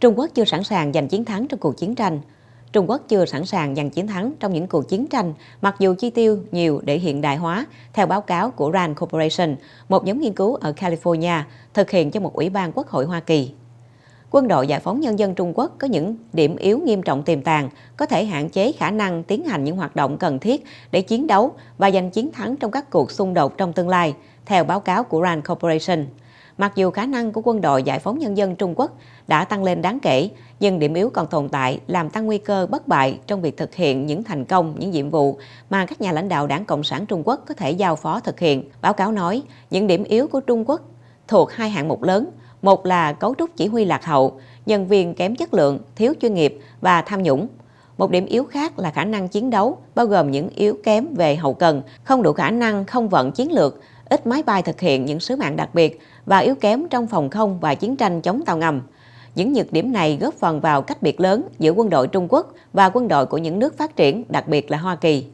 Trung Quốc chưa sẵn sàng giành chiến thắng trong cuộc chiến tranh. Trung Quốc chưa sẵn sàng giành chiến thắng trong những cuộc chiến tranh, mặc dù chi tiêu nhiều để hiện đại hóa, theo báo cáo của RAND Corporation, một nhóm nghiên cứu ở California, thực hiện cho một ủy ban Quốc hội Hoa Kỳ. Quân đội Giải phóng Nhân dân Trung Quốc có những điểm yếu nghiêm trọng tiềm tàng, có thể hạn chế khả năng tiến hành những hoạt động cần thiết để chiến đấu và giành chiến thắng trong các cuộc xung đột trong tương lai, theo báo cáo của RAND Corporation. Mặc dù khả năng của quân đội giải phóng nhân dân Trung Quốc đã tăng lên đáng kể, nhưng điểm yếu còn tồn tại làm tăng nguy cơ bất bại trong việc thực hiện những thành công, những nhiệm vụ mà các nhà lãnh đạo Đảng Cộng sản Trung Quốc có thể giao phó thực hiện. Báo cáo nói, những điểm yếu của Trung Quốc thuộc hai hạng mục lớn, một là cấu trúc chỉ huy lạc hậu, nhân viên kém chất lượng, thiếu chuyên nghiệp và tham nhũng. Một điểm yếu khác là khả năng chiến đấu, bao gồm những yếu kém về hậu cần, không đủ khả năng không vận chiến lược, ít máy bay thực hiện những sứ mạng đặc biệt và yếu kém trong phòng không và chiến tranh chống tàu ngầm. Những nhược điểm này góp phần vào cách biệt lớn giữa quân đội Trung Quốc và quân đội của những nước phát triển, đặc biệt là Hoa Kỳ.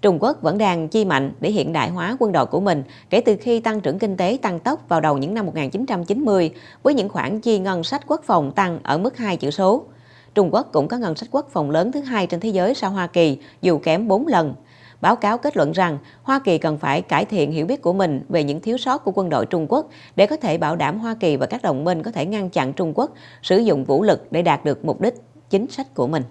Trung Quốc vẫn đang chi mạnh để hiện đại hóa quân đội của mình kể từ khi tăng trưởng kinh tế tăng tốc vào đầu những năm 1990 với những khoản chi ngân sách quốc phòng tăng ở mức 2 chữ số. Trung Quốc cũng có ngân sách quốc phòng lớn thứ hai trên thế giới sau Hoa Kỳ, dù kém 4 lần. Báo cáo kết luận rằng Hoa Kỳ cần phải cải thiện hiểu biết của mình về những thiếu sót của quân đội Trung Quốc để có thể bảo đảm Hoa Kỳ và các đồng minh có thể ngăn chặn Trung Quốc sử dụng vũ lực để đạt được mục đích chính sách của mình.